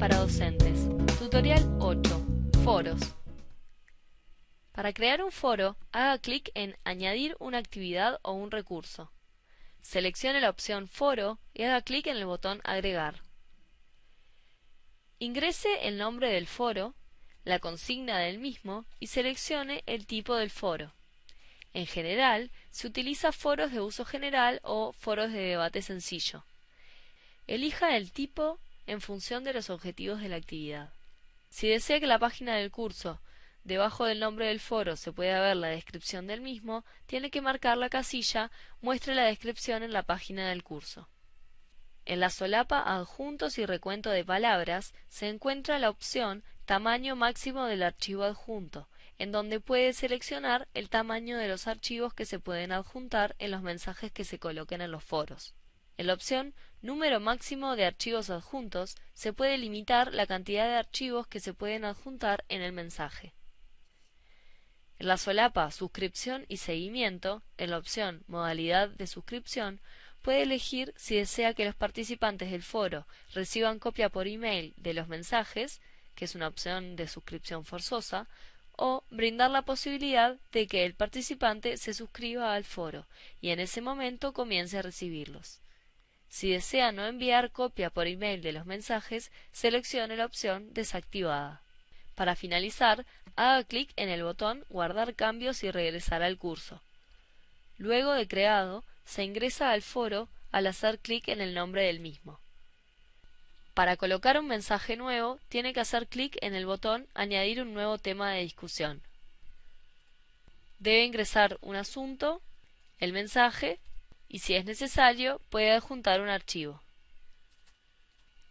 para docentes. Tutorial 8. Foros. Para crear un foro, haga clic en Añadir una actividad o un recurso. Seleccione la opción Foro y haga clic en el botón Agregar. Ingrese el nombre del foro, la consigna del mismo y seleccione el tipo del foro. En general, se utiliza foros de uso general o foros de debate sencillo. Elija el tipo en función de los objetivos de la actividad. Si desea que la página del curso, debajo del nombre del foro, se pueda ver la descripción del mismo, tiene que marcar la casilla Muestre la descripción en la página del curso. En la solapa Adjuntos y recuento de palabras se encuentra la opción Tamaño máximo del archivo adjunto, en donde puede seleccionar el tamaño de los archivos que se pueden adjuntar en los mensajes que se coloquen en los foros. En la opción Número máximo de archivos adjuntos se puede limitar la cantidad de archivos que se pueden adjuntar en el mensaje. En la solapa Suscripción y Seguimiento, en la opción Modalidad de suscripción, puede elegir si desea que los participantes del foro reciban copia por email de los mensajes, que es una opción de suscripción forzosa, o brindar la posibilidad de que el participante se suscriba al foro y en ese momento comience a recibirlos. Si desea no enviar copia por email de los mensajes, seleccione la opción desactivada. Para finalizar, haga clic en el botón Guardar cambios y regresar al curso. Luego de creado, se ingresa al foro al hacer clic en el nombre del mismo. Para colocar un mensaje nuevo, tiene que hacer clic en el botón Añadir un nuevo tema de discusión. Debe ingresar un asunto, el mensaje y si es necesario puede adjuntar un archivo.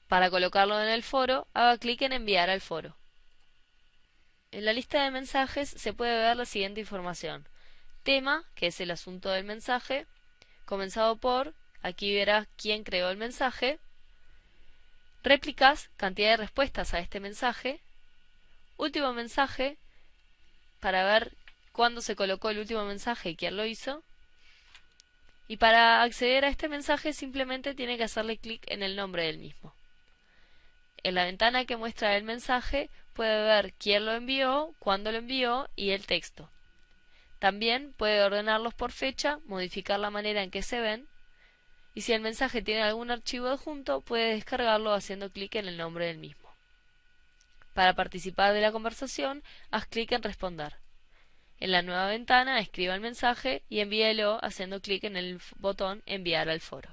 Para colocarlo en el foro, haga clic en Enviar al foro. En la lista de mensajes se puede ver la siguiente información. Tema, que es el asunto del mensaje, comenzado por, aquí verás quién creó el mensaje, réplicas, cantidad de respuestas a este mensaje, último mensaje, para ver cuándo se colocó el último mensaje y quién lo hizo, y para acceder a este mensaje simplemente tiene que hacerle clic en el nombre del mismo. En la ventana que muestra el mensaje puede ver quién lo envió, cuándo lo envió y el texto. También puede ordenarlos por fecha, modificar la manera en que se ven y si el mensaje tiene algún archivo adjunto puede descargarlo haciendo clic en el nombre del mismo. Para participar de la conversación, haz clic en Responder. En la nueva ventana escriba el mensaje y envíelo haciendo clic en el botón Enviar al foro.